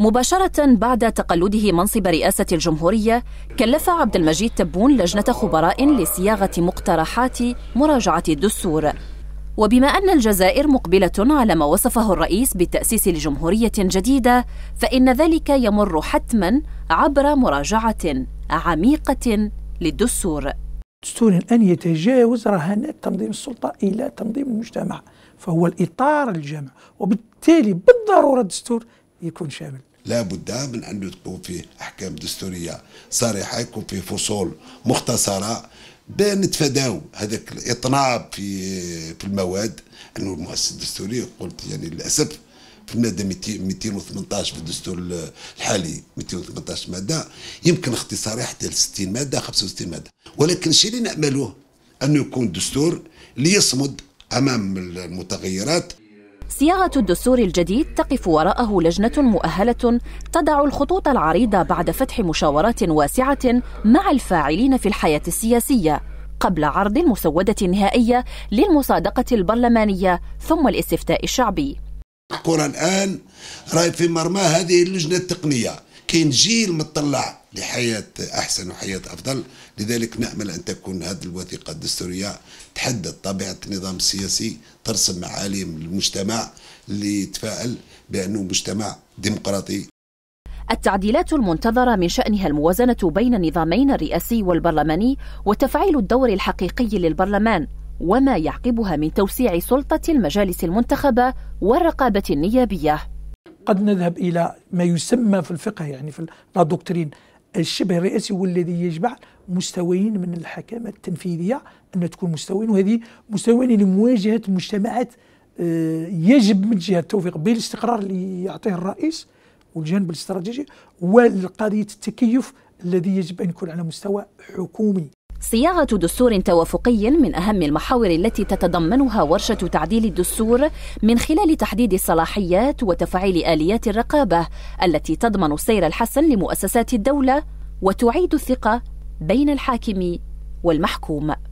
مباشرة بعد تقلده منصب رئاسة الجمهورية كلف عبد المجيد تبون لجنة خبراء لصياغة مقترحات مراجعة الدستور وبما أن الجزائر مقبلة على ما وصفه الرئيس بالتأسيس لجمهورية جديدة فإن ذلك يمر حتما عبر مراجعة عميقة للدستور دستور أن يتجاوز رهانات تنظيم السلطة إلى تنظيم المجتمع فهو الإطار الجامع وبالتالي بالضرورة الدستور يكون شامل لابد من أن تكون فيه أحكام دستورية صريحة يكون فيه فصول مختصرة بان نتفاداو هذاك الاطناب في في المواد انه المؤسسه الدستوريه قلت يعني للاسف في الماده 218 في الدستور الحالي 218 ماده يمكن اختصارها حتى ل 60 ماده 65 ماده ولكن الشيء اللي نامله انه يكون دستور ليصمد امام المتغيرات صياغة الدستور الجديد تقف وراءه لجنة مؤهلة تضع الخطوط العريضة بعد فتح مشاورات واسعة مع الفاعلين في الحياة السياسية قبل عرض المسودة النهائية للمصادقة البرلمانية ثم الاستفتاء الشعبي كرة الآن راي في مرمى هذه اللجنة التقنية كاين جيل مطلع لحياة أحسن وحياة أفضل لذلك نأمل أن تكون هذه الوثيقة الدستورية تحدد طبيعة النظام السياسي ترسم معالم المجتمع اللي يتفائل بأنه مجتمع ديمقراطي التعديلات المنتظرة من شأنها الموازنة بين النظامين الرئاسي والبرلماني وتفعيل الدور الحقيقي للبرلمان وما يعقبها من توسيع سلطة المجالس المنتخبة والرقابة النيابية قد نذهب إلى ما يسمى في الفقه يعني في لا دوكترين الشبه الرئاسي هو الذي يجمع مستويين من الحكامة التنفيذية أن تكون مستويين وهذه مستويين لمواجهة مجتمعات آه، يجب من جهة التوفيق بين الاستقرار اللي يعطيه الرئيس والجانب الاستراتيجي والقضية التكيف الذي يجب أن يكون على مستوى حكومي صياغة دستور توافقي من أهم المحاور التي تتضمنها ورشة تعديل الدستور من خلال تحديد الصلاحيات وتفعيل آليات الرقابة التي تضمن السير الحسن لمؤسسات الدولة وتعيد الثقة بين الحاكم والمحكوم